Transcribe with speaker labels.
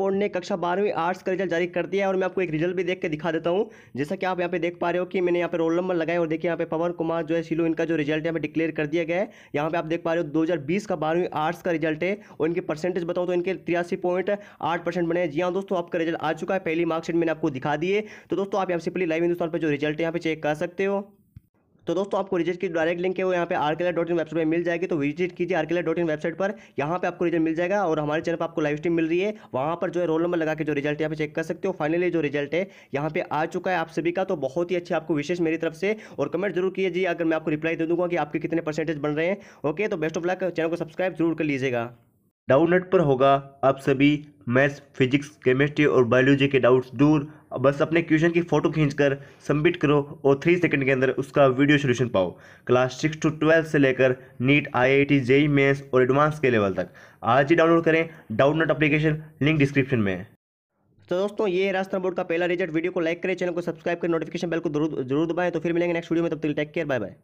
Speaker 1: board ने कक्षा बारहवीं आर्ट्स का रिजल्ट जारी कर दिया है और मैं आपको एक रिजल्ट भी देख के दिखा देता हूँ जैसा कि आप यहाँ पे देख पा रहे हो कि मैंने यहाँ पे रोल नंबर लगाए और देखिए यहाँ पे पवन कुमार जो है सिलू इनका जो रिजल्ट यहाँ पे डिक्लेयर कर दिया गया है यहाँ पे आप देख पा रहे हो दो का बारहवीं आर्ट्स का रिजल्ट है और इनके परसेंटेज बताओ तो इनके तिरासी बने जी हाँ दोस्तों आपका रिजल्ट आ चुका है पहली मार्कशीट मैंने आपको दिखा दिए तो दोस्तों आप यहाँ सिंपली लाइव हिंदुस्तान पर जो रिजल्ट यहाँ पे चेक कर सकते हो तो दोस्तों आपको रिजल्ट की डायरेक्ट लिंक है वो यहाँ पे आर केला डॉट इन वेबसाइट पर मिल जाएगी तो विजिट कीजिए आर केला डॉट इन वेबसाइट पर यहाँ पे आपको रिजल्ट मिल जाएगा और हमारे चैनल पर आपको लाइव स्ट्रीम मिल रही है वहाँ पर जो है रोल नंबर लगा के जो रिजल्ट यहाँ पे चेक कर सकते हो फाइनली जो रिजल्ट है यहाँ पे आ चुका है आप सभी का तो बहुत ही अच्छी आपको विशेष मेरी तरफ से और कमेंट जरूर कीजिए अगर मैं आपको रिप्लाई दे दूँगा कि आपके कितने परसेंटेज बन रहे हैं ओके तो बेस्ट ऑफ लक चैनल को सब्सक्राइब जरूर कर लीजिएगा डाउनलोड पर
Speaker 2: होगा आप सभी मैथ्स फिजिक्स केमिस्ट्री और बायोलॉजी के डाउट्स दूर बस अपने क्वेश्चन की फ़ोटो खींचकर सबमिट करो और थ्री सेकंड के अंदर उसका वीडियो सोल्यूशन पाओ क्लास सिक्स टू ट्वेल्थ से लेकर NEET I I T JEE mains और एडवांस के लेवल तक आज ही डाउनलोड करें डाउनलोड अपलीकेशन लिंक डिस्क्रिप्शन में
Speaker 1: तो दोस्तों ये राजस्थान बोर्ड का पहला रिजल्ट वीडियो को लाइक करें चैनल को सब्सक्राइब करें नोटिफिकेशन बेल को जरूर जरूर दबाएं तो फिर मिलेंगे नेक्स्ट वीडियो में तब तक टेक केयर बाय बाय